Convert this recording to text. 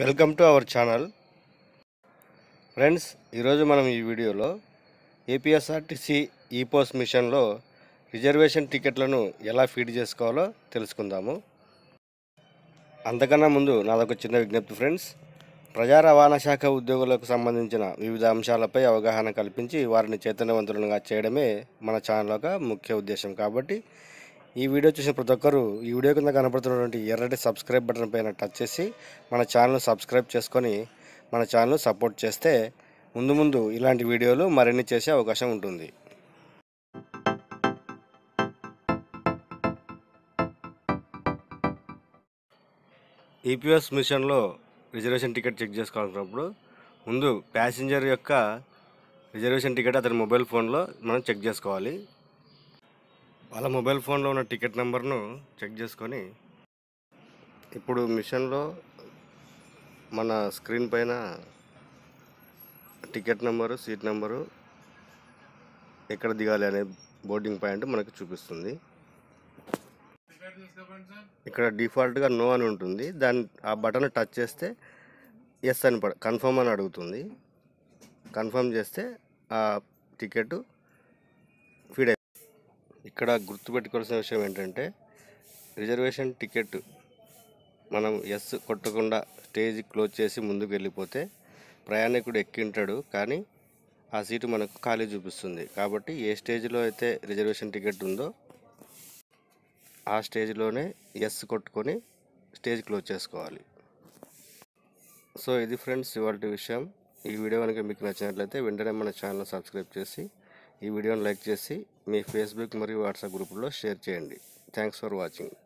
welcome to our channel friends ఈరోజు మనం ఈ వీడియోలో ఏపీఎస్ఆర్టీసీ ఈ పోస్ట్ మిషన్లో రిజర్వేషన్ టికెట్లను ఎలా ఫీడ్ చేసుకోవాలో తెలుసుకుందాము అంతకన్నా ముందు నాదొక చిన్న విజ్ఞప్తి ఫ్రెండ్స్ ప్రజా రవాణా శాఖ ఉద్యోగులకు సంబంధించిన వివిధ అంశాలపై అవగాహన కల్పించి వారిని చైతన్యవంతులుగా చేయడమే మన ఛానల్ ఒక ముఖ్య ఉద్దేశం కాబట్టి ఈ వీడియో చూసిన ప్రతి ఒక్కరు ఈ వీడియో కింద కనపడుతున్నటువంటి ఎర్రటి సబ్స్క్రైబ్ బటన్ పైన టచ్ చేసి మన ఛానల్ సబ్స్క్రైబ్ చేసుకొని మన ఛానల్ సపోర్ట్ చేస్తే ముందు ముందు ఇలాంటి వీడియోలు మరిన్ని చేసే అవకాశం ఉంటుంది ఈపీఎస్ మిషన్లో రిజర్వేషన్ టికెట్ చెక్ చేసుకోవాలన్నప్పుడు ముందు ప్యాసింజర్ యొక్క రిజర్వేషన్ టికెట్ అతని మొబైల్ ఫోన్లో మనం చెక్ చేసుకోవాలి వాళ్ళ మొబైల్ ఫోన్లో ఉన్న టికెట్ నెంబర్ను చెక్ చేసుకొని ఇప్పుడు మిషన్లో మన స్క్రీన్ పైన టికెట్ నెంబరు సీట్ నెంబరు ఎక్కడ దిగాలి అనే బోర్డింగ్ పాయింట్ మనకు చూపిస్తుంది ఇక్కడ డిఫాల్ట్గా నో అని ఉంటుంది దాని ఆ బటన్ టచ్ చేస్తే ఎస్ అని పడ కన్ఫర్మ్ అని అడుగుతుంది కన్ఫర్మ్ చేస్తే ఆ టికెట్ ఫీడ్ ఇక్కడ గుర్తుపెట్టుకోవాల్సిన విషయం ఏంటంటే రిజర్వేషన్ టికెట్ మనం ఎస్ కొట్టకుండా స్టేజ్ క్లోజ్ చేసి ముందుకు వెళ్ళిపోతే ప్రయాణికుడు ఎక్కింటాడు కానీ ఆ సీటు మనకు ఖాళీ చూపిస్తుంది కాబట్టి ఏ స్టేజ్లో అయితే రిజర్వేషన్ టికెట్ ఉందో ఆ స్టేజ్లోనే ఎస్ కొట్టుకొని స్టేజ్ క్లోజ్ చేసుకోవాలి సో ఇది ఫ్రెండ్స్ ఇవాళ విషయం ఈ వీడియో కనుక మీకు నచ్చినట్లయితే వెంటనే మన ఛానల్ సబ్స్క్రైబ్ చేసి ఈ వీడియోని లైక్ చేసి మీ ఫేస్బుక్ మరియు వాట్సాప్ గ్రూపుల్లో షేర్ చేయండి థ్యాంక్స్ ఫర్ వాచింగ్